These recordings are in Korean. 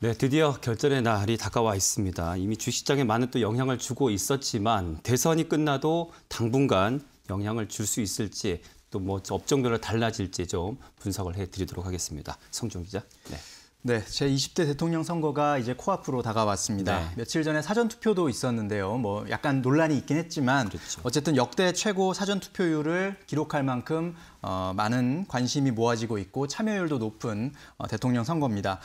네, 드디어 결전의 날이 다가와 있습니다. 이미 주시장에 많은 또 영향을 주고 있었지만 대선이 끝나도 당분간 영향을 줄 수 있을지 또 뭐 업종별로 달라질지 좀 분석을 해드리도록 하겠습니다. 성종 기자. 네. 네, 제 20대 대통령 선거가 이제 코앞으로 다가왔습니다. 네. 며칠 전에 사전 투표도 있었는데요. 뭐 약간 논란이 있긴 했지만 그렇죠. 어쨌든 역대 최고 사전 투표율을 기록할 만큼 어, 많은 관심이 모아지고 있고 참여율도 높은 어, 대통령 선거입니다.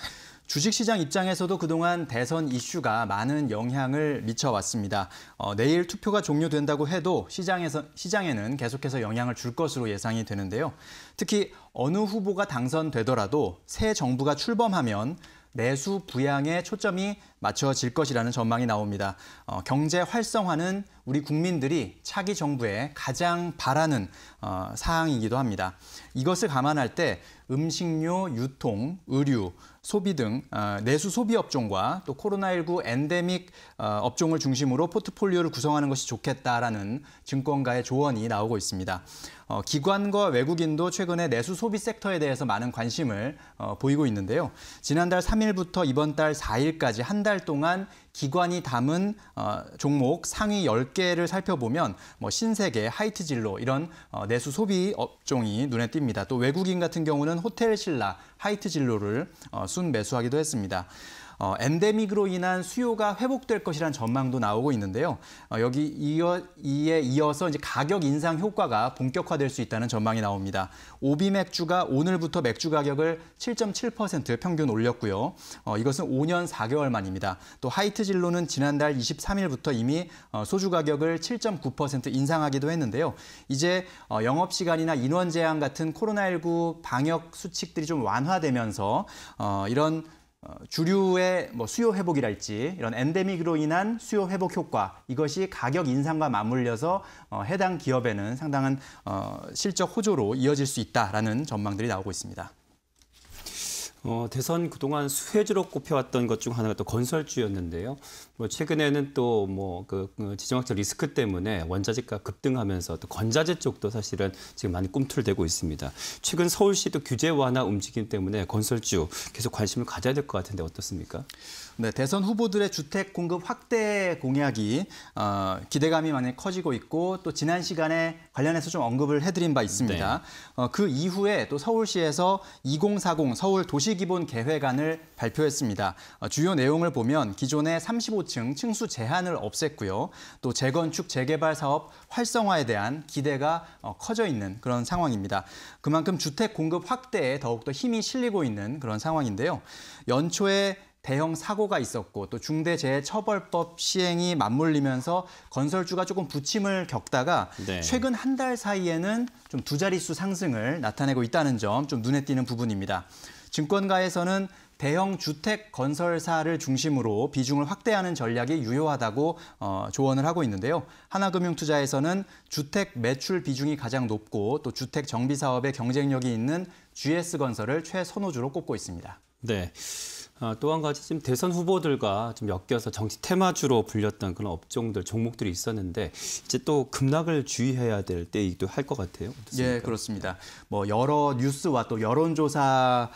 주식시장 입장에서도 그동안 대선 이슈가 많은 영향을 미쳐왔습니다. 어, 내일 투표가 종료된다고 해도 시장에서, 시장에는 계속해서 영향을 줄 것으로 예상이 되는데요. 특히 어느 후보가 당선되더라도 새 정부가 출범하면 내수 부양에 초점이 맞춰질 것이라는 전망이 나옵니다. 어, 경제 활성화는 우리 국민들이 차기 정부에 가장 바라는 어, 사항이기도 합니다. 이것을 감안할 때 음식료, 유통, 의류, 소비 등 아, 내수 소비 업종과 또 코로나19 엔데믹 어, 업종을 중심으로 포트폴리오를 구성하는 것이 좋겠다라는 증권가의 조언이 나오고 있습니다. 어, 기관과 외국인도 최근에 내수 소비 섹터에 대해서 많은 관심을 어, 보이고 있는데요. 지난달 3일부터 이번 달 4일까지 한 달 동안 기관이 담은 어, 종목 상위 10개를 살펴보면 뭐 신세계, 하이트 진로 이런 어, 내수 소비 업종이 눈에 띕니다. 또 외국인 같은 경우는 호텔 신라, 하이트 진로를 어, 순 매수하기도 했습니다. 어, 엔데믹으로 인한 수요가 회복될 것이라는 전망도 나오고 있는데요. 어, 여기 이어, 이에 이어서 이제 가격 인상 효과가 본격화될 수 있다는 전망이 나옵니다. 오비 맥주가 오늘부터 맥주 가격을 7.7% 평균 올렸고요. 어, 이것은 5년 4개월 만입니다. 또 하이트진로는 지난달 23일부터 이미 어, 소주 가격을 7.9% 인상하기도 했는데요. 이제 어, 영업 시간이나 인원 제한 같은 코로나19 방역 수칙들이 좀 완화되면서 어, 이런 어, 주류의 뭐 수요 회복이랄지 이런 엔데믹으로 인한 수요 회복 효과 이것이 가격 인상과 맞물려서 어, 해당 기업에는 상당한 어, 실적 호조로 이어질 수 있다라는 전망들이 나오고 있습니다. 어, 대선 그동안 수혜주로 꼽혀왔던 것 중 하나가 또 건설주였는데요. 뭐 최근에는 또뭐그 그 지정학적 리스크 때문에 원자재가 급등하면서 또 건자재 쪽도 사실은 지금 많이 꿈틀대고 있습니다. 최근 서울시도 규제 완화 움직임 때문에 건설주 계속 관심을 가져야 될 것 같은데 어떻습니까? 네, 대선 후보들의 주택 공급 확대 공약이 어, 기대감이 많이 커지고 있고 또 지난 시간에 관련해서 좀 언급을 해드린 바 있습니다. 네. 어, 그 이후에 또 서울시에서 2040 서울 도시기본 계획안을 발표했습니다. 어, 주요 내용을 보면 기존의 35층 층수 제한을 없앴고요. 또 재건축 재개발 사업 활성화에 대한 기대가 어, 커져 있는 그런 상황입니다. 그만큼 주택 공급 확대에 더욱더 힘이 실리고 있는 그런 상황인데요. 연초에 대형 사고가 있었고 또 중대재해처벌법 시행이 맞물리면서 건설주가 조금 부침을 겪다가 네. 최근 한 달 사이에는 좀 두 자릿수 상승을 나타내고 있다는 점 좀 눈에 띄는 부분입니다. 증권가에서는 대형 주택 건설사를 중심으로 비중을 확대하는 전략이 유효하다고 어, 조언을 하고 있는데요. 하나금융투자에서는 주택 매출 비중이 가장 높고 또 주택 정비 사업에 경쟁력이 있는 GS건설을 최선호주로 꼽고 있습니다. 네. 어, 또한 가지 지금 대선 후보들과 좀 엮여서 정치 테마주로 불렸던 그런 업종들 종목들이 있었는데 이제 또 급락을 주의해야 될 때이기도 할 것 같아요. 예, 어떻습니까? 예, 그렇습니다. 뭐 여러 뉴스와 또 여론조사의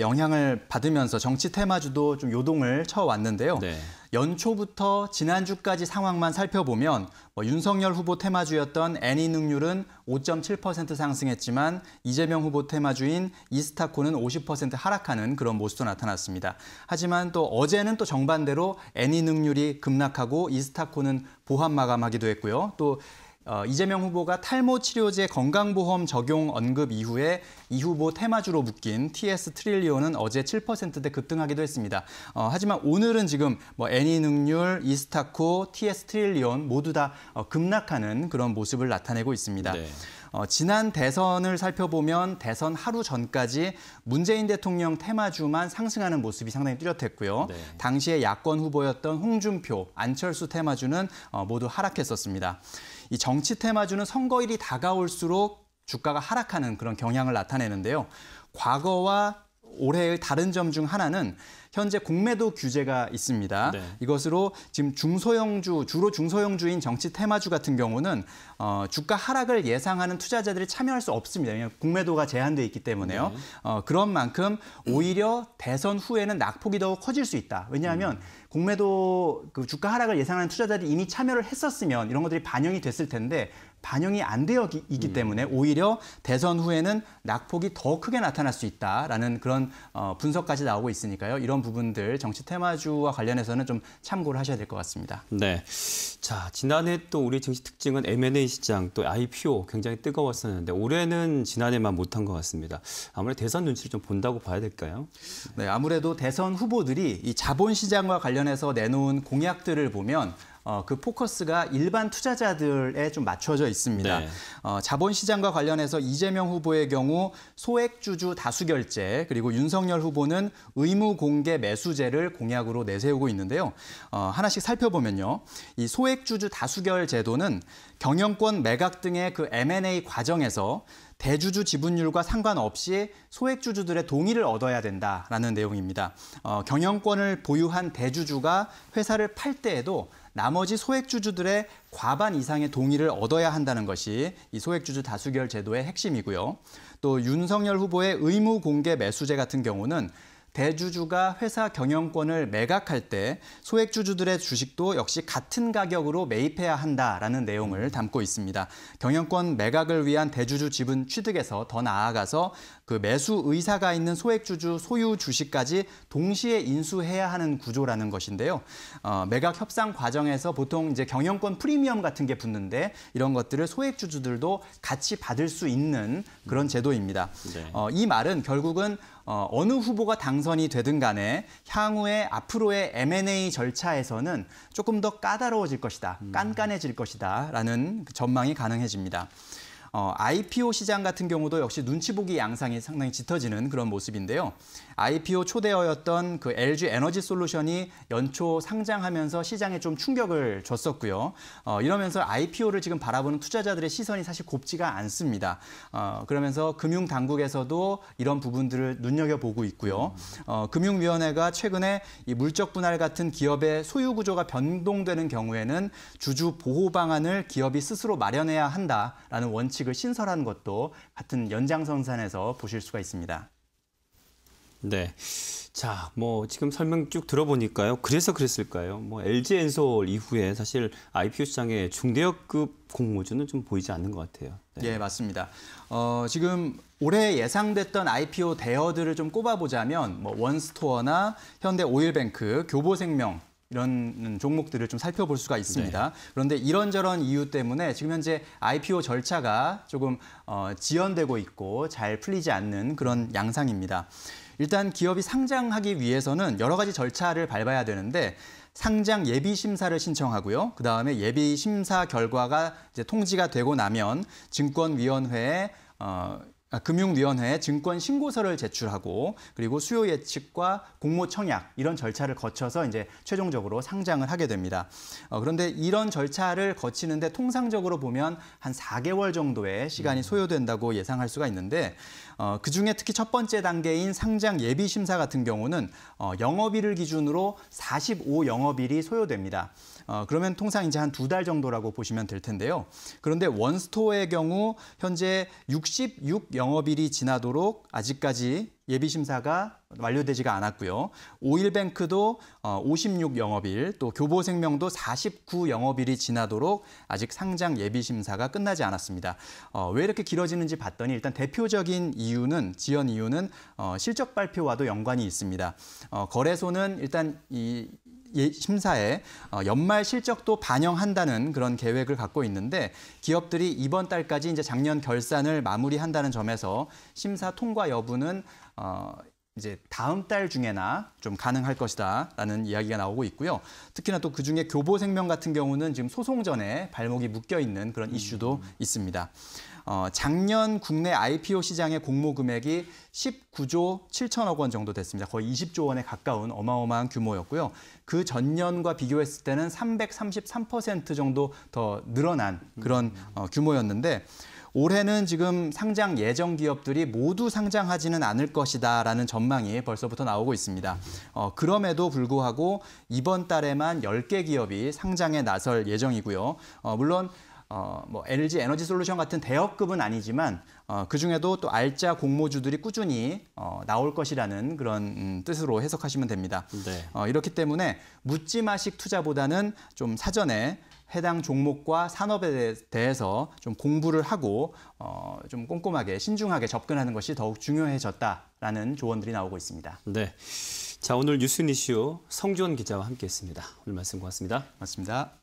영향을 받으면서 정치 테마주도 좀 요동을 쳐왔는데요. 네. 연초부터 지난주까지 상황만 살펴보면 뭐 윤석열 후보 테마주였던 애니 능률은 5.7% 상승했지만 이재명 후보 테마주인 이스타코는 50% 하락하는 그런 모습도 나타났습니다. 하지만 또 어제는 또 정반대로 애니 능률이 급락하고 이스타코는 보합 마감하기도 했고요. 또 어, 이재명 후보가 탈모 치료제 건강보험 적용 언급 이후에 이 후보 테마주로 묶인 TS 트릴리온은 어제 7%대 급등하기도 했습니다. 어, 하지만 오늘은 지금 뭐 애니능률, 이스타코, TS 트릴리온 모두 다 어, 급락하는 그런 모습을 나타내고 있습니다. 네. 어, 지난 대선을 살펴보면 대선 하루 전까지 문재인 대통령 테마주만 상승하는 모습이 상당히 뚜렷했고요. 네. 당시에 야권 후보였던 홍준표, 안철수 테마주는 어, 모두 하락했었습니다. 이 정치 테마주는 선거일이 다가올수록 주가가 하락하는 그런 경향을 나타내는데요. 과거와 올해의 다른 점 중 하나는 현재 공매도 규제가 있습니다. 네. 이것으로 지금 중소형주, 주로 중소형주인 정치 테마주 같은 경우는 어, 주가 하락을 예상하는 투자자들이 참여할 수 없습니다. 왜냐하면 공매도가 제한돼 있기 때문에요. 네. 어, 그런 만큼 오히려 음. 대선 후에는 낙폭이 더 커질 수 있다. 왜냐하면 음. 공매도 그 주가 하락을 예상하는 투자자들이 이미 참여를 했었으면 이런 것들이 반영이 됐을 텐데 반영이 안 되어 있기 음. 때문에 오히려 대선 후에는 낙폭이 더 크게 나타날 수 있다라는 그런 어, 분석까지 나오고 있으니까요. 이런 부분들 정치 테마주와 관련해서는 좀 참고를 하셔야 될 것 같습니다. 네. 자, 지난해 또 우리 증시 특징은 M&A 시장 또 IPO 굉장히 뜨거웠었는데 올해는 지난해만 못한 것 같습니다. 아무래도 대선 눈치를 좀 본다고 봐야 될까요? 네, 아무래도 대선 후보들이 이 자본 시장과 관련해서 내놓은 공약들을 보면 어, 그 포커스가 일반 투자자들에 좀 맞춰져 있습니다. 네. 어, 자본시장과 관련해서 이재명 후보의 경우 소액주주 다수결제 그리고 윤석열 후보는 의무공개 매수제를 공약으로 내세우고 있는데요. 어, 하나씩 살펴보면요. 이 소액주주 다수결 제도는 경영권 매각 등의 그 M&A 과정에서 대주주 지분율과 상관없이 소액주주들의 동의를 얻어야 된다라는 내용입니다. 어, 경영권을 보유한 대주주가 회사를 팔 때에도 나머지 소액주주들의 과반 이상의 동의를 얻어야 한다는 것이 이 소액주주 다수결 제도의 핵심이고요. 또 윤석열 후보의 의무 공개 매수제 같은 경우는 대주주가 회사 경영권을 매각할 때 소액주주들의 주식도 역시 같은 가격으로 매입해야 한다라는 내용을 담고 있습니다. 경영권 매각을 위한 대주주 지분 취득에서 더 나아가서 그 매수 의사가 있는 소액주주 소유 주식까지 동시에 인수해야 하는 구조라는 것인데요. 어, 매각 협상 과정에서 보통 이제 경영권 프리미엄 같은 게 붙는데 이런 것들을 소액주주들도 같이 받을 수 있는 그런 제도입니다. 네. 어, 이 말은 결국은 어, 느 후보가 당선이 되든 간에 향후에 앞으로의 M&A 절차에서는 조금 더 까다로워질 것이다, 음. 깐깐해질 것이다라는 그 전망이 가능해집니다. 어, IPO 시장 같은 경우도 역시 눈치 보기 양상이 상당히 짙어지는 그런 모습인데요. IPO 초대어였던 그 LG 에너지 솔루션이 연초 상장하면서 시장에 좀 충격을 줬었고요. 어, 이러면서 IPO를 지금 바라보는 투자자들의 시선이 사실 곱지가 않습니다. 어, 그러면서 금융 당국에서도 이런 부분들을 눈여겨보고 있고요. 어, 금융위원회가 최근에 이 물적 분할 같은 기업의 소유 구조가 변동되는 경우에는 주주 보호 방안을 기업이 스스로 마련해야 한다라는 원칙 방식을 신설한 것도 같은 연장선상에서 보실 수가 있습니다. 네. 자, 뭐 지금 설명 쭉 들어보니까요. 그래서 그랬을까요? 뭐 LG 엔솔 이후에 사실 IPO 시장에 중대역급 공모주는 좀 보이지 않는 것 같아요. 네, 예, 맞습니다. 어, 지금 올해 예상됐던 IPO 대여들을 좀 꼽아보자면 뭐 원스토어나 현대 오일뱅크, 교보생명 이런 종목들을 좀 살펴볼 수가 있습니다. 네. 그런데 이런저런 이유 때문에 지금 현재 IPO 절차가 조금 어, 지연되고 있고 잘 풀리지 않는 그런 양상입니다. 일단 기업이 상장하기 위해서는 여러 가지 절차를 밟아야 되는데 상장 예비 심사를 신청하고요. 그 다음에 예비 심사 결과가 이제 통지가 되고 나면 증권위원회에 어, 아, 금융위원회에 증권 신고서를 제출하고 그리고 수요 예측과 공모 청약 이런 절차를 거쳐서 이제 최종적으로 상장을 하게 됩니다. 어, 그런데 이런 절차를 거치는데 통상적으로 보면 한 4개월 정도의 시간이 음. 소요된다고 예상할 수가 있는데 어, 그 중에 특히 첫 번째 단계인 상장 예비 심사 같은 경우는 어, 영업일을 기준으로 45 영업일이 소요됩니다. 어, 그러면 통상 이제 한 두 달 정도라고 보시면 될 텐데요. 그런데 원스토어의 경우 현재 66 영업일이 지나도록 아직까지 예비 심사가 완료되지가 않았고요. 오일뱅크도 56 어, 영업일, 또 교보생명도 49 영업일이 지나도록 아직 상장 예비 심사가 끝나지 않았습니다. 어, 왜 이렇게 길어지는지 봤더니 일단 대표적인 이유는 지연 이유는 어, 실적 발표와도 연관이 있습니다. 거래소는 일단 이 예, 심사에 어, 연말 실적도 반영한다는 그런 계획을 갖고 있는데 기업들이 이번 달까지 이제 작년 결산을 마무리한다는 점에서 심사 통과 여부는 어, 이제 다음 달 중에나 좀 가능할 것이다라는 이야기가 나오고 있고요. 특히나 또 그 중에 교보 생명 같은 경우는 지금 소송 전에 발목이 묶여 있는 그런 음. 이슈도 음. 있습니다. 어, 작년 국내 IPO 시장의 공모 금액이 19조 7천억 원 정도 됐습니다. 거의 20조 원에 가까운 어마어마한 규모였고요. 그 전년과 비교했을 때는 333% 정도 더 늘어난 그런 음. 어, 규모였는데 올해는 지금 상장 예정 기업들이 모두 상장하지는 않을 것이다라는 전망이 벌써부터 나오고 있습니다. 어, 그럼에도 불구하고 이번 달에만 10개 기업이 상장에 나설 예정이고요. 어, 물론 어, 뭐 LG 에너지 솔루션 같은 대업급은 아니지만 어, 그중에도 또 알짜 공모주들이 꾸준히 어, 나올 것이라는 그런 음, 뜻으로 해석하시면 됩니다. 네. 어, 이렇기 때문에 묻지마식 투자보다는 좀 사전에 해당 종목과 산업에 대해서 좀 공부를 하고 어, 좀 꼼꼼하게 신중하게 접근하는 것이 더욱 중요해졌다라는 조언들이 나오고 있습니다. 네. 자 오늘 뉴스 니쇼 성주원 기자와 함께했습니다. 오늘 말씀 고맙습니다. 고맙습니다.